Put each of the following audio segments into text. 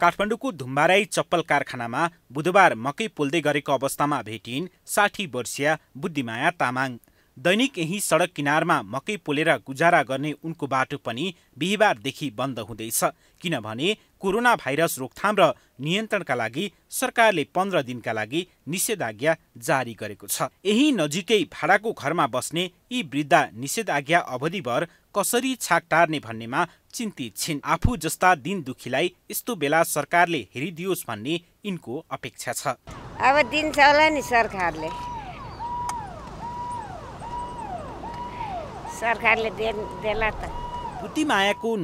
काठमाडौँको धुम्बाराई चप्पल कारखानामा बुधबार मकै पोल्दै गरेको अवस्थामा भेटिन् साठी वर्षीय बुद्धिमाया तामाङ दैनिक यही सडक किनारमा मकै पोलेर गुजारा गर्ने उनको बाटो पनि बिहिबारदेखि बन्द हुँदैछ किनभने कोरोना भाइरस रोकथाम र नियन्त्रणका लागि सरकारले पन्ध्र दिनका लागि निषेधाज्ञा जारी गरेको छ यही नजिकै भाडाको घरमा बस्ने यी वृद्धा निषेधाज्ञा अवधिभर कसरी छाक टार्ने भन्नेमा चिन्तित छिन् आफू जस्ता दिन दुखीलाई यस्तो बेला सरकारले हेरिदियोस् भन्ने यिनको अपेक्षा छ अब दिन्छ होला नि सरकारले सरकारले देला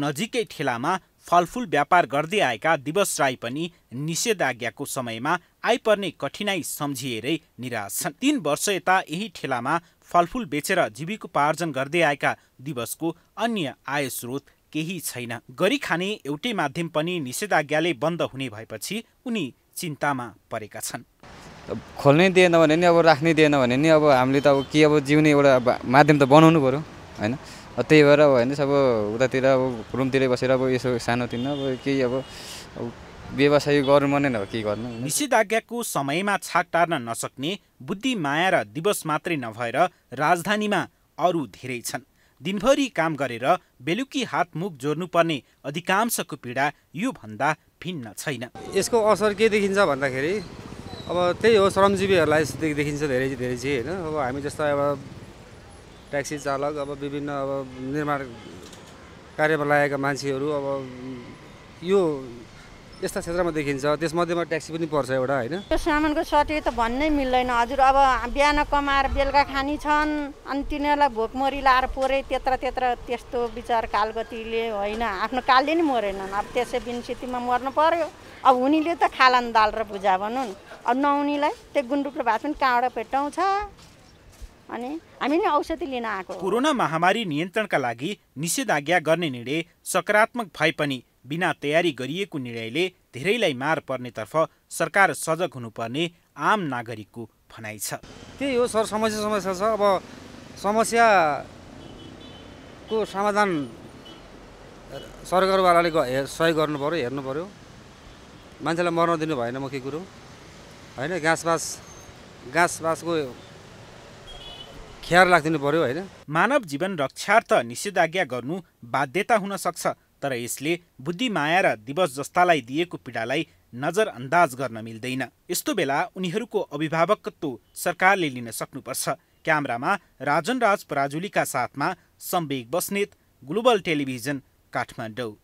नजिकै ठेलामा फलफुल व्यापार गर्दै आएका दिवस राई पनि निषेधाज्ञाको समयमा आइपर्ने कठिनाई सम्झिएरै निराश छन् तीन वर्ष यता यही ठेलामा फलफुल बेचेर जीविकोपार्जन गर्दै आएका दिवसको अन्य आय स्रोत केही छैन गरी खाने एउटै माध्यम पनि निषेधाज्ञाले बन्द हुने भएपछि उनी चिन्तामा परेका छन् खोल्नै दिएन भने नि अब राख्नै दिएन भने नि अब हामीले त अब के अब जिउने एउटा माध्यम त बनाउनु पऱ्यो होइन त्यही भएर अब होइन अब उतातिर अब रुमतिरै बसेर अब यसो सानोतिनो अब केही अब व्यवसाय गर्नु मनै हो के गर्नु निषेधाज्ञाको समयमा छाक टार्न नसक्ने बुद्धि माया र दिवस मात्रै नभएर राजधानीमा अरू धेरै छन् दिनभरि काम गरेर बेलुकी हात मुख जोड्नुपर्ने अधिकांशको पीडा योभन्दा भिन्न छैन यसको असर के देखिन्छ भन्दाखेरि अब त्यही हो श्रमजीवीहरूलाई देखिन्छ धेरै धेरै चाहिँ होइन अब हामी जस्ता अब ट्याक्सी चालक अब विभिन्न अब निर्माण कार्यमा लागेका मान्छेहरू अब यो यस्ता क्षेत्रमा देखिन्छ त्यसमध्येमा ट्याक्सी पनि पर्छ एउटा होइन त्यो सामानको सटे त भन्नै मिल्दैन हजुर अब बिहान कमाएर बेलुका खाने छन् अनि तिनीहरूलाई भोकमरी लाएर पोरे त्यत्र त्यत्र त्यस्तो विचार कालगतिले होइन आफ्नो कालले नै मरेनन् अब त्यसै बिनसितीमा मर्नु पर्यो अब हुनेले त खालान दाल र भुजा भनौँ अब नहुनेलाई त्यो गुन्द्रुक र भात पनि कहाँबाट भेटाउँछ अनि हामी नै औषधि लिन आएको कोरोना महामारी नियन्त्रणका लागि निषेधाज्ञा गर्ने निर्णय सकारात्मक भए पनि बिना तयारी गरिएको निर्णयले धेरैलाई मार पर्नेतर्फ सरकार सजग हुनुपर्ने आम नागरिकको भनाइ छ त्यही हो सर समस्या समस्या छ अब समस्याको समाधान सरकारवालाले सहयोग गर्नु पऱ्यो हेर्नु पऱ्यो मान्छेलाई मर्न दिनु भएन मुख्य कुरो होइन घाँसबास घाँसबासको ख्याल राखिदिनु पऱ्यो होइन मानव जीवन रक्षार्थ निषेधाज्ञा गर्नु बाध्यता हुन सक्छ तर यसले बुद्धिमाया र दिवस जस्तालाई दिएको पीडालाई नजरअन्दाज गर्न मिल्दैन यस्तो बेला उनीहरूको अभिभावकत्व सरकारले लिन सक्नुपर्छ क्यामरामा राजन राज पराजुलीका साथमा सम्वेक बस्नेत ग्लोबल टेलिभिजन काठमाडौँ